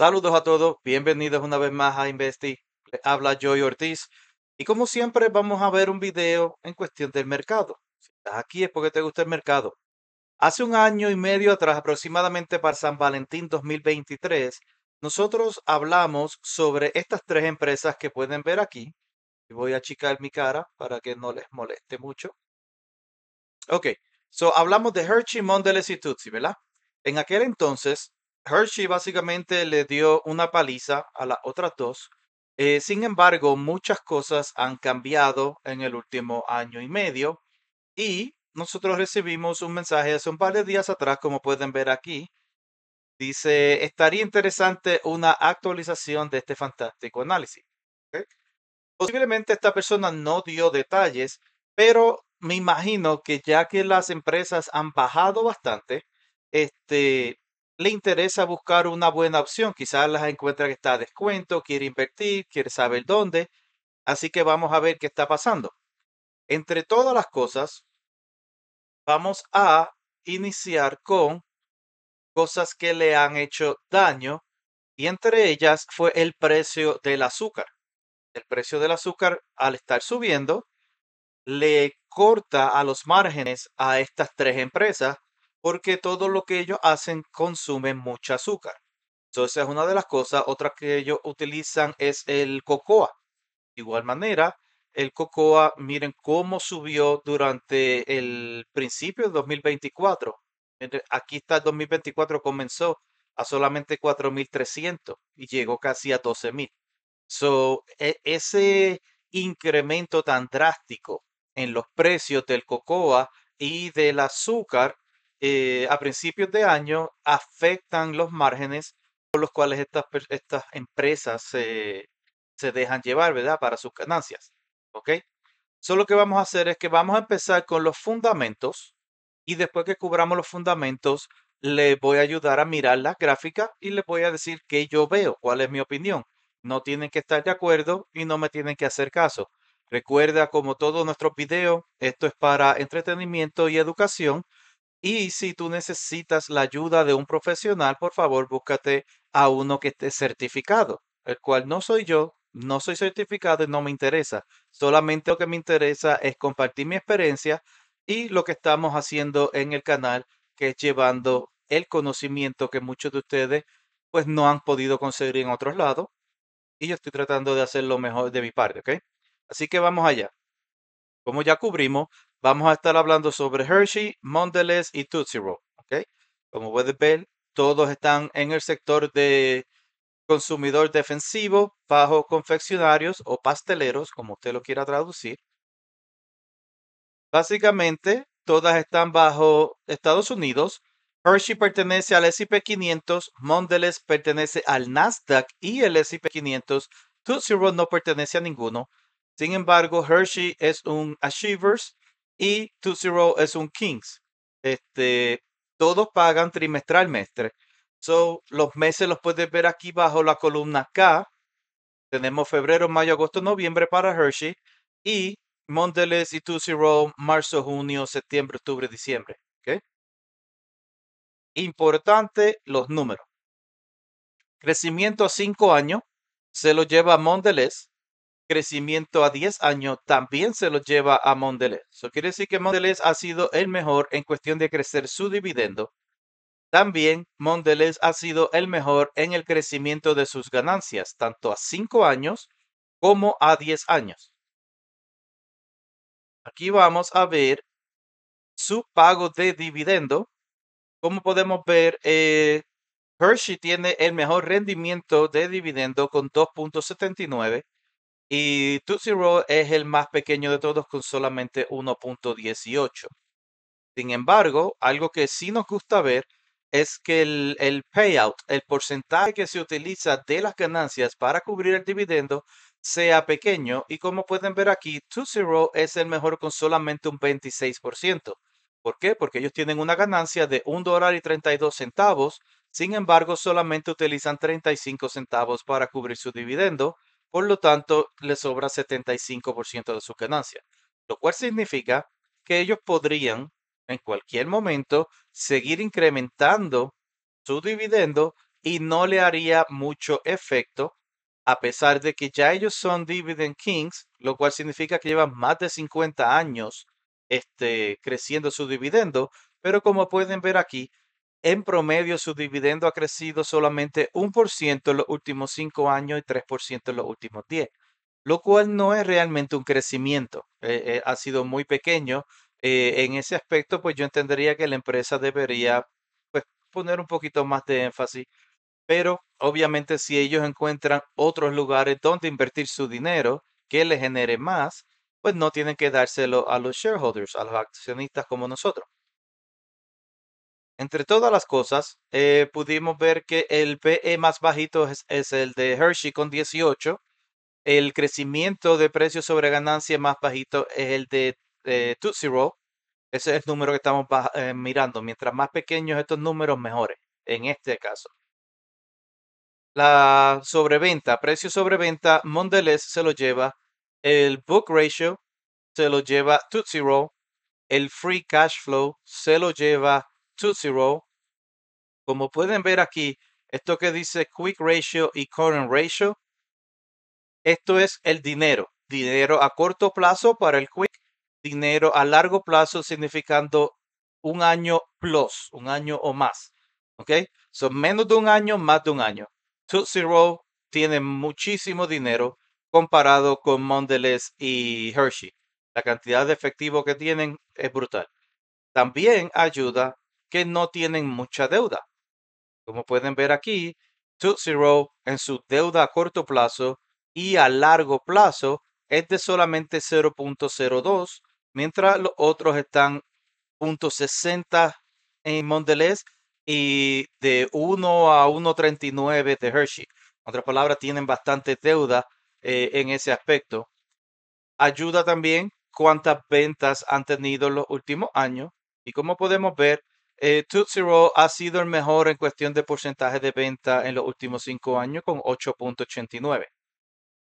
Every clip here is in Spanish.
Saludos a todos, bienvenidos una vez más a Investi. Habla Joy Ortiz. Y como siempre, vamos a ver un video en cuestión del mercado. Si estás aquí es porque te gusta el mercado. Hace un año y medio atrás, aproximadamente para San Valentín 2023, nosotros hablamos sobre estas tres empresas que pueden ver aquí. voy a achicar mi cara para que no les moleste mucho. Ok, so hablamos de Hershey, Mondelez y Tutsi, ¿verdad? En aquel entonces Hershey básicamente le dio una paliza a las otras dos. Eh, sin embargo, muchas cosas han cambiado en el último año y medio y nosotros recibimos un mensaje hace un par de días atrás, como pueden ver aquí. Dice, estaría interesante una actualización de este fantástico análisis. Posiblemente esta persona no dio detalles, pero me imagino que ya que las empresas han bajado bastante, este, le interesa buscar una buena opción. Quizás las encuentra que está a descuento, quiere invertir, quiere saber dónde. Así que vamos a ver qué está pasando. Entre todas las cosas, vamos a iniciar con cosas que le han hecho daño y entre ellas fue el precio del azúcar. El precio del azúcar al estar subiendo le corta a los márgenes a estas tres empresas porque todo lo que ellos hacen consume mucho azúcar. Entonces es una de las cosas. Otra que ellos utilizan es el cocoa. De igual manera, el cocoa, miren cómo subió durante el principio de 2024. Aquí está el 2024 comenzó a solamente 4.300 y llegó casi a 12.000. So, e, ese incremento tan drástico en los precios del cocoa y del azúcar eh, a principios de año afectan los márgenes por los cuales estas, estas empresas se, se dejan llevar, ¿verdad? Para sus ganancias. ¿Ok? Solo que vamos a hacer es que vamos a empezar con los fundamentos y después que cubramos los fundamentos, les voy a ayudar a mirar las gráficas y les voy a decir qué yo veo, cuál es mi opinión. No tienen que estar de acuerdo y no me tienen que hacer caso. Recuerda, como todos nuestros videos, esto es para entretenimiento y educación. Y si tú necesitas la ayuda de un profesional, por favor, búscate a uno que esté certificado, el cual no soy yo, no soy certificado y no me interesa. Solamente lo que me interesa es compartir mi experiencia y lo que estamos haciendo en el canal, que es llevando el conocimiento que muchos de ustedes pues no han podido conseguir en otros lados. Y yo estoy tratando de hacer lo mejor de mi parte, ¿ok? Así que vamos allá. Como ya cubrimos Vamos a estar hablando sobre Hershey, Mondelez y Tootsie Roll. Como puedes ver, todos están en el sector de consumidor defensivo bajo confeccionarios o pasteleros, como usted lo quiera traducir. Básicamente, todas están bajo Estados Unidos. Hershey pertenece al S&P 500, Mondelez pertenece al Nasdaq y el S&P 500. Tootsie Roll no pertenece a ninguno. Sin embargo, Hershey es un Achievers y 2 es un Kings. Mm. Este, todos pagan trimestralmente. So, los meses los puedes ver aquí bajo la columna K. Tenemos febrero, mayo, agosto, noviembre para Hershey y Mondelez y 2 marzo, junio, septiembre, octubre, diciembre. ¿okay? Importante los números. Crecimiento a cinco años se lo lleva Mondelez crecimiento a 10 años también se lo lleva a Mondelez. Eso quiere decir que Mondelez ha sido el mejor en cuestión de crecer su dividendo. También Mondelez ha sido el mejor en el crecimiento de sus ganancias, tanto a 5 años como a 10 años. Aquí vamos a ver su pago de dividendo. Como podemos ver, eh, Hershey tiene el mejor rendimiento de dividendo con 2.79 y Tootsie es el más pequeño de todos con solamente 1.18. Sin embargo, algo que sí nos gusta ver es que el, payout, el porcentaje que se utiliza de las ganancias para cubrir el dividendo, sea pequeño. Y como pueden ver aquí, Tootsie es el mejor con solamente un 26%. ¿Por qué? Porque ellos tienen una ganancia de $1.32, dólar y centavos. Sin embargo, solamente utilizan 35 centavos para cubrir su dividendo por lo tanto, le sobra 75% de su ganancia, lo cual significa que ellos podrían en cualquier momento seguir incrementando su dividendo y no le haría mucho efecto, a pesar de que ya ellos son dividend kings, lo cual significa que llevan más de 50 años este, creciendo su dividendo, pero como pueden ver aquí, en promedio, su dividendo ha crecido solamente un por ciento en los últimos cinco años y 3% en los últimos 10, lo cual no es realmente un crecimiento, eh, eh, ha sido muy pequeño. Eh, en ese aspecto, pues yo entendería que la empresa debería pues, poner un poquito más de énfasis, pero obviamente si ellos encuentran otros lugares donde invertir su dinero que le genere más, pues no tienen que dárselo a los shareholders, a los accionistas como nosotros. Entre todas las cosas, eh, pudimos ver que el PE más bajito es, el de Hershey con 18. El crecimiento de precios sobre ganancia más bajito es el de, eh, Tootsie Ese es el número que estamos eh, mirando. Mientras más pequeños estos números, mejores. En este caso. La sobreventa, precio sobreventa, Mondelez se lo lleva. El book ratio se lo lleva Tootsie Roll. El free cash flow se lo lleva 2.0. Como pueden ver aquí, esto que dice Quick Ratio y Current Ratio, esto es el dinero. Dinero a corto plazo para el Quick, dinero a largo plazo significando un año plus, un año o más. ¿Ok? Son menos de un año, más de un año. 2 tiene muchísimo dinero comparado con Mondelez y Hershey. La cantidad de efectivo que tienen es brutal. También ayuda que no tienen mucha deuda. Como pueden ver aquí, 2.0 en su deuda a corto plazo y a largo plazo es de solamente 0.02, mientras los otros están 0.60 en Mondelez y de 1 a 1.39 de Hershey. En otras palabras, tienen bastante deuda eh, en ese aspecto. Ayuda también cuántas ventas han tenido en los últimos años. Y como podemos ver, eh, Tootsie Roll ha sido el mejor en cuestión de porcentaje de venta en los últimos cinco años con 8.89.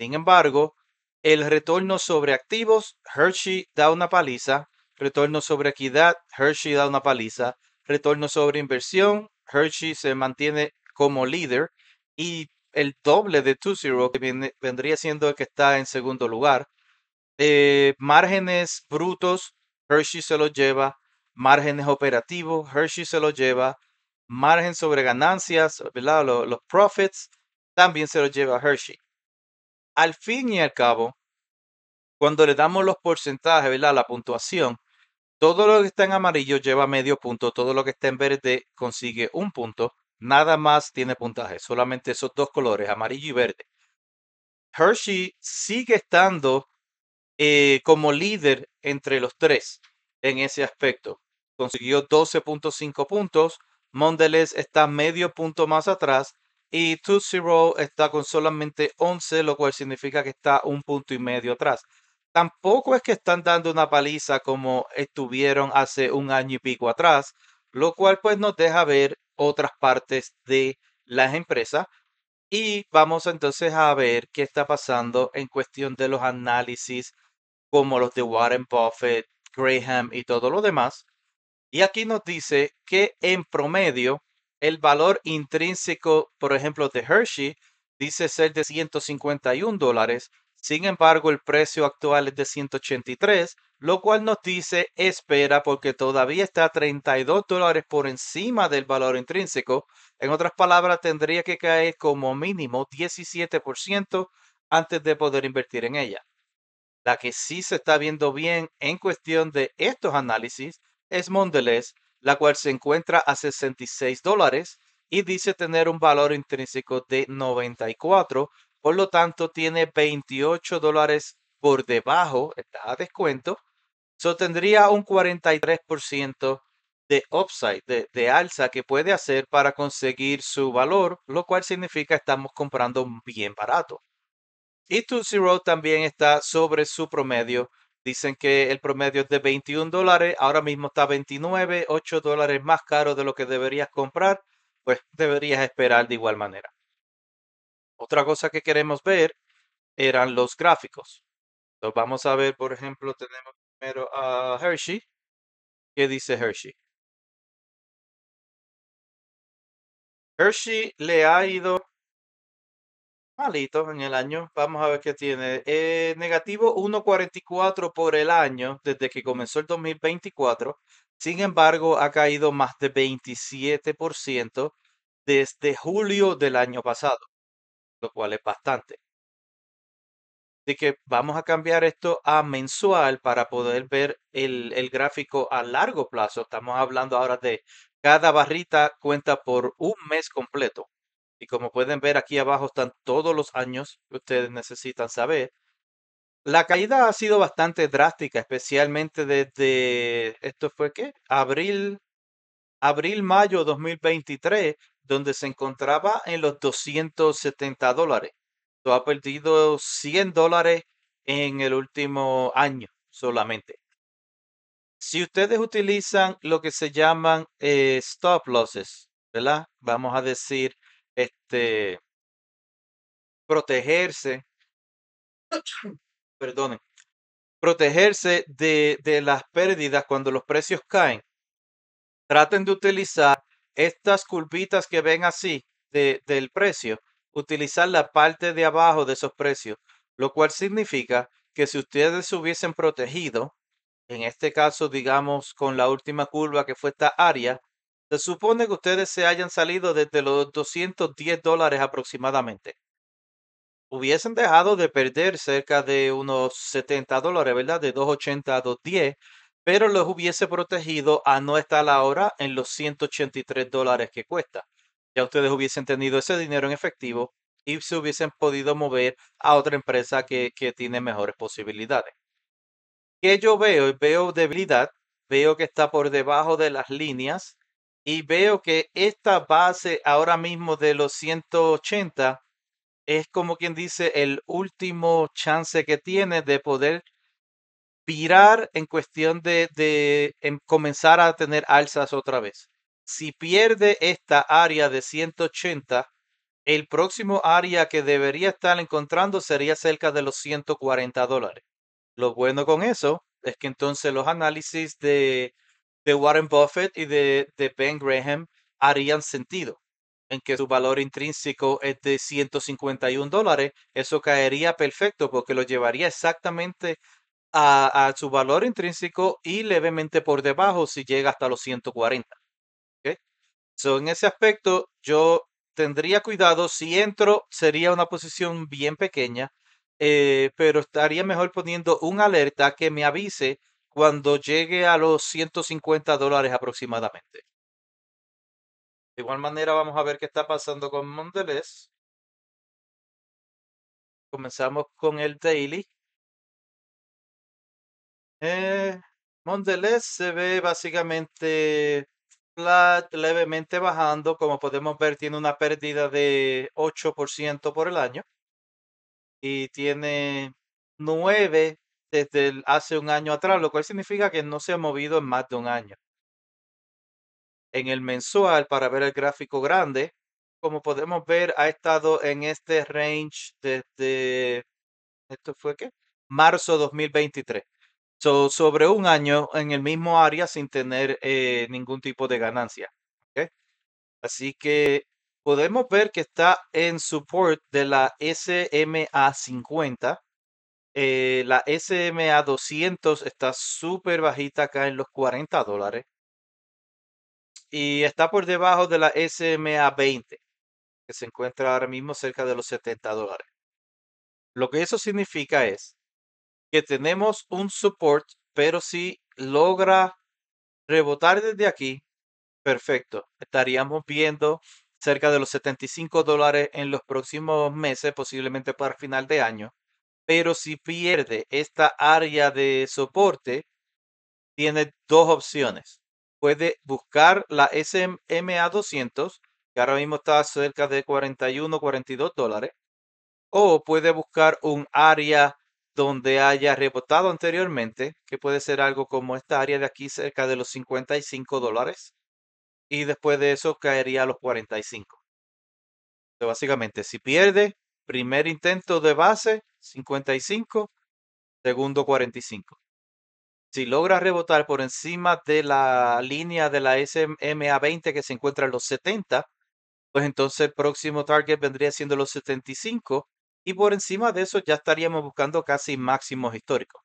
Sin embargo, el retorno sobre activos, Hershey da una paliza. Retorno sobre equidad, Hershey da una paliza. Retorno sobre inversión, Hershey se mantiene como líder. Y el doble de Tootsie Roll, que vendría siendo el que está en segundo lugar. Eh, márgenes brutos, Hershey se los lleva márgenes operativos, Hershey se lo lleva, margen sobre ganancias, Los, profits, también se lo lleva Hershey. Al fin y al cabo, cuando le damos los porcentajes, ¿verdad? La puntuación, todo lo que está en amarillo lleva medio punto, todo lo que está en verde consigue un punto, nada más tiene puntaje, solamente esos dos colores, amarillo y verde. Hershey sigue estando eh, como líder entre los tres en ese aspecto consiguió 12.5 puntos, Mondelez está medio punto más atrás y Tutsi Row está con solamente 11, lo cual significa que está un punto y medio atrás. Tampoco es que están dando una paliza como estuvieron hace un año y pico atrás, lo cual pues nos deja ver otras partes de las empresas. Y vamos entonces a ver qué está pasando en cuestión de los análisis como los de Warren Buffett, Graham y todo lo demás. Y aquí nos dice que en promedio el valor intrínseco, por ejemplo, de Hershey dice ser de 151 dólares. Sin embargo, el precio actual es de 183, lo cual nos dice espera porque todavía está 32 dólares por encima del valor intrínseco. En otras palabras, tendría que caer como mínimo 17% antes de poder invertir en ella. La que sí se está viendo bien en cuestión de estos análisis es Mondelez, la cual se encuentra a 66 dólares y dice tener un valor intrínseco de 94, por lo tanto tiene 28 dólares por debajo, está a descuento, so tendría un 43% de upside, de, de, alza que puede hacer para conseguir su valor, lo cual significa estamos comprando bien barato. Y 2 también está sobre su promedio Dicen que el promedio es de 21 dólares, ahora mismo está 29, 8 dólares más caro de lo que deberías comprar, pues deberías esperar de igual manera. Otra cosa que queremos ver eran los gráficos. Entonces vamos a ver, por ejemplo, tenemos primero a Hershey. ¿Qué dice Hershey? Hershey le ha ido Malito ah, en el año. Vamos a ver qué tiene. Eh, negativo 1.44 por el año desde que comenzó el 2024. Sin embargo, ha caído más de 27% desde julio del año pasado, lo cual es bastante. Así que vamos a cambiar esto a mensual para poder ver el gráfico a largo plazo. Estamos hablando ahora de cada barrita cuenta por un mes completo. Y como pueden ver aquí abajo están todos los años que ustedes necesitan saber. La caída ha sido bastante drástica, especialmente desde, ¿esto fue qué? Abril, abril, mayo 2023, donde se encontraba en los 270 dólares. Esto ha perdido 100 dólares en el último año solamente. Si ustedes utilizan lo que se llaman eh, stop losses, ¿verdad? Vamos a decir este, protegerse, perdonen, protegerse de, las pérdidas cuando los precios caen. Traten de utilizar estas curvitas que ven así del precio, utilizar la parte de abajo de esos precios, lo cual significa que si ustedes se hubiesen protegido, en este caso, digamos, con la última curva que fue esta área, se supone que ustedes se hayan salido desde los 210 dólares aproximadamente. Hubiesen dejado de perder cerca de unos 70 dólares, ¿verdad? De 280 a 210, pero los hubiese protegido a no estar ahora en los 183 dólares que cuesta. Ya ustedes hubiesen tenido ese dinero en efectivo y se hubiesen podido mover a otra empresa que, tiene mejores posibilidades. ¿Qué yo veo? Veo debilidad, veo que está por debajo de las líneas y veo que esta base ahora mismo de los 180 es como quien dice el último chance que tiene de poder virar en cuestión de, comenzar a tener alzas otra vez. Si pierde esta área de 180, el próximo área que debería estar encontrando sería cerca de los 140 dólares. Lo bueno con eso es que entonces los análisis de de Warren Buffett y de, Ben Graham harían sentido en que su valor intrínseco es de 151 dólares, eso caería perfecto porque lo llevaría exactamente a, su valor intrínseco y levemente por debajo si llega hasta los 140. So, en ese aspecto, yo tendría cuidado. Si entro, sería una posición bien pequeña, eh, pero estaría mejor poniendo un alerta que me avise cuando llegue a los 150 dólares aproximadamente. De igual manera vamos a ver qué está pasando con Mondelez. Comenzamos con el daily. Eh, Mondelez se ve básicamente flat, levemente bajando. Como podemos ver, tiene una pérdida de 8% por el año. Y tiene 9 desde hace un año atrás, lo cual significa que no se ha movido en más de un año. En el mensual, para ver el gráfico grande, como podemos ver, ha estado en este range desde, ¿esto fue qué? Marzo 2023. sobre un año en el mismo área sin tener eh, ningún tipo de ganancia. Así que podemos ver que está en support de la SMA50 eh, la SMA 200 está súper bajita acá en los 40 dólares. Y está por debajo de la SMA 20, que se encuentra ahora mismo cerca de los 70 dólares. Lo que eso significa es que tenemos un support, pero si logra rebotar desde aquí, perfecto. Estaríamos viendo cerca de los 75 dólares en los próximos meses, posiblemente para final de año pero si pierde esta área de soporte, tiene dos opciones. Puede buscar la SMA 200, que ahora mismo está cerca de 41, 42 dólares, o puede buscar un área donde haya rebotado anteriormente, que puede ser algo como esta área de aquí cerca de los 55 dólares, y después de eso caería a los 45. Entonces, básicamente, si pierde, primer intento de base, 55, segundo 45. Si logra rebotar por encima de la línea de la SMA20 que se encuentra en los 70, pues entonces el próximo target vendría siendo los 75 y por encima de eso ya estaríamos buscando casi máximos históricos.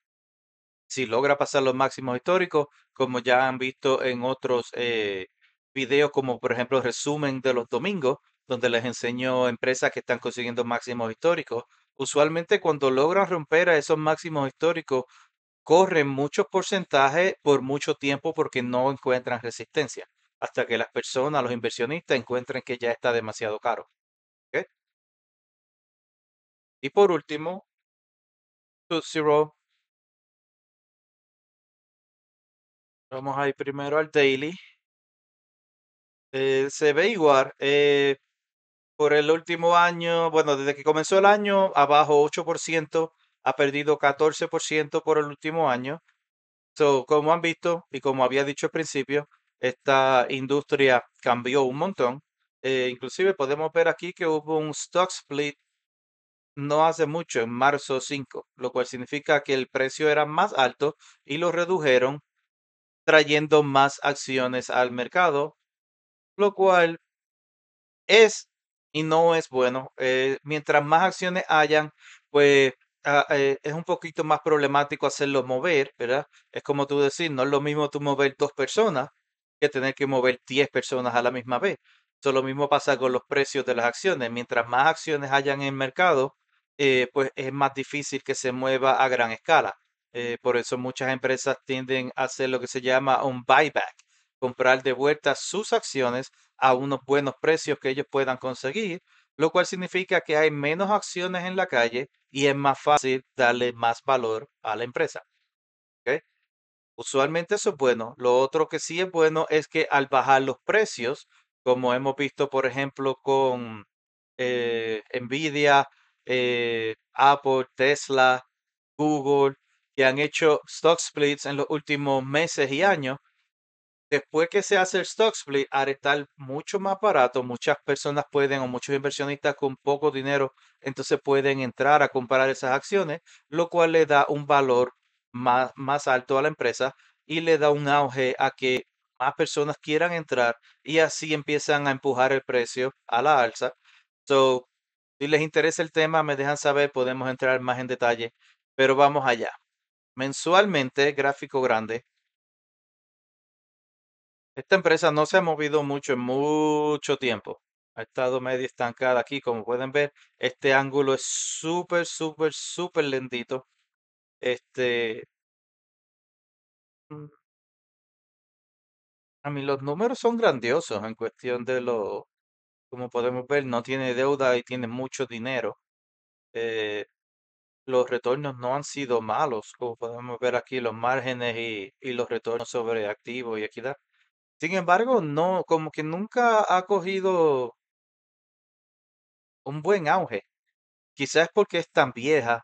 Si logra pasar los máximos históricos, como ya han visto en otros eh, videos, como por ejemplo el resumen de los domingos, donde les enseño empresas que están consiguiendo máximos históricos Usualmente cuando logran romper a esos máximos históricos, corren muchos porcentajes por mucho tiempo porque no encuentran resistencia, hasta que las personas, los inversionistas, encuentren que ya está demasiado caro. Y por último, 2 Vamos a ir primero al daily. Eh, se ve igual. Eh, por el último año, bueno, desde que comenzó el año, abajo 8%, ha perdido 14% por el último año. So, como han visto y como había dicho al principio, esta industria cambió un montón. Eh, inclusive podemos ver aquí que hubo un stock split no hace mucho, en marzo 5, lo cual significa que el precio era más alto y lo redujeron trayendo más acciones al mercado, lo cual es y no es bueno. Eh, mientras más acciones hayan, pues ah, eh, es un poquito más problemático hacerlo mover, ¿verdad? Es como tú decís, no es lo mismo tú mover dos personas que tener que mover 10 personas a la misma vez. Eso lo mismo pasa con los precios de las acciones. Mientras más acciones hayan en el mercado, eh, pues es más difícil que se mueva a gran escala. por eso muchas empresas tienden a hacer lo que se llama un buyback, comprar de vuelta sus acciones a unos buenos precios que ellos puedan conseguir, lo cual significa que hay menos acciones en la calle y es más fácil darle más valor a la empresa. Usualmente eso es bueno. Lo otro que sí es bueno es que al bajar los precios, como hemos visto por ejemplo con eh, Nvidia, eh, Apple, Tesla, Google, que han hecho stock splits en los últimos meses y años, después que se hace el stock split, al estar mucho más barato, muchas personas pueden o muchos inversionistas con poco dinero, entonces pueden entrar a comprar esas acciones, lo cual le da un valor más, más alto a la empresa y le da un auge a que más personas quieran entrar y así empiezan a empujar el precio a la alza. So, si les interesa el tema, me dejan saber, podemos entrar más en detalle, pero vamos allá. Mensualmente, gráfico grande, esta empresa no se ha movido mucho en mucho tiempo. Ha estado medio estancada aquí, como pueden ver. Este ángulo es súper, súper, súper lentito. Este... Mm. A mí los números son grandiosos en cuestión de lo... Como podemos ver, no tiene deuda y tiene mucho dinero. Eh, los retornos no han sido malos, como podemos ver aquí los márgenes y, y los retornos sobre activos y equidad. Sin embargo, no, como que nunca ha cogido un buen auge. Quizás porque es tan vieja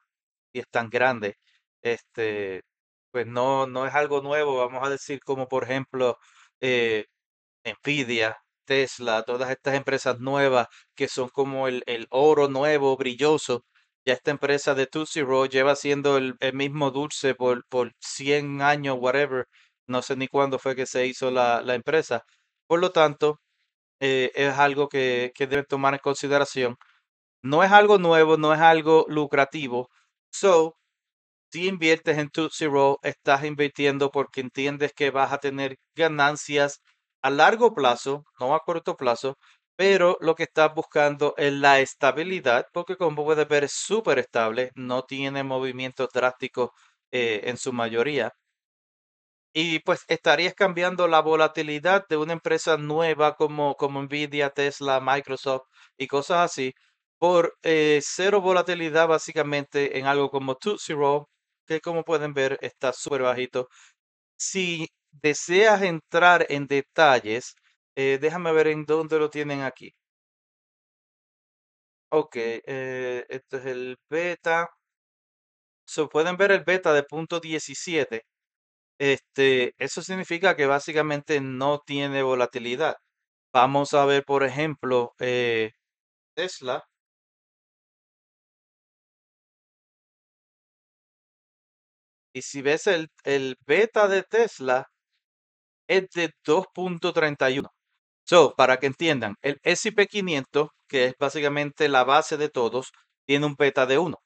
y es tan grande. Este, pues no, no es algo nuevo, vamos a decir, como por ejemplo eh, Nvidia, Tesla, todas estas empresas nuevas que son como el, el oro nuevo, brilloso. Ya esta empresa de Tootsie Roll lleva siendo el, el mismo dulce por, por 100 años, whatever no sé ni cuándo fue que se hizo la, empresa. Por lo tanto, eh, es algo que, debe tomar en consideración. No es algo nuevo, no es algo lucrativo. So, si inviertes en Tootsie Roll, estás invirtiendo porque entiendes que vas a tener ganancias a largo plazo, no a corto plazo, pero lo que estás buscando es la estabilidad, porque como puedes ver es súper estable, no tiene movimientos drásticos eh, en su mayoría. Y pues estarías cambiando la volatilidad de una empresa nueva como, como Nvidia, Tesla, Microsoft y cosas así por eh, cero volatilidad básicamente en algo como 2.0 que como pueden ver está súper bajito. Si deseas entrar en detalles, eh, déjame ver en dónde lo tienen aquí. Ok, eh, esto es el beta. se pueden ver el beta de punto 17 este, eso significa que básicamente no tiene volatilidad. Vamos a ver, por ejemplo, eh, Tesla. Y si ves el, el beta de Tesla, es de 2.31. So, para que entiendan, el S&P 500, que es básicamente la base de todos, tiene un beta de 1.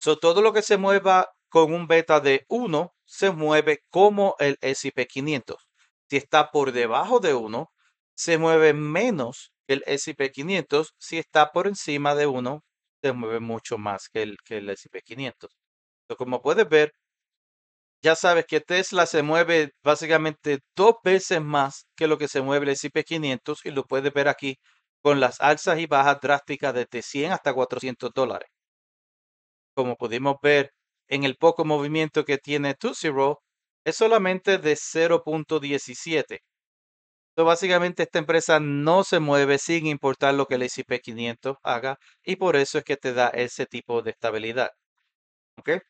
So, todo lo que se mueva con un beta de 1 se mueve como el S&P 500. Si está por debajo de 1, se mueve menos que el S&P 500. Si está por encima de 1, se mueve mucho más que el, que el S&P 500. como puedes ver, ya sabes que Tesla se mueve básicamente dos veces más que lo que se mueve el S&P 500 y lo puedes ver aquí con las alzas y bajas drásticas desde 100 hasta 400 dólares. Como pudimos ver, en el poco movimiento que tiene Tootsie es solamente de 0.17. Entonces básicamente esta empresa no se mueve sin importar lo que el S&P 500 haga y por eso es que te da ese tipo de estabilidad. ¿Okay?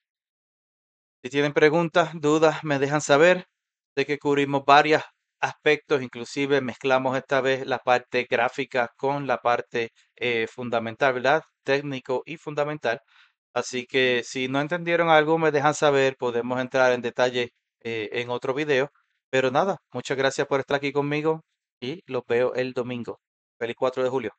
Si tienen preguntas, dudas, me dejan saber. De que cubrimos varios aspectos, inclusive mezclamos esta vez la parte gráfica con la parte eh, fundamental, Técnico y fundamental. Así que si no entendieron algo, me dejan saber, podemos entrar en detalle eh, en otro video. Pero nada, muchas gracias por estar aquí conmigo y los veo el domingo. Feliz 4 de julio.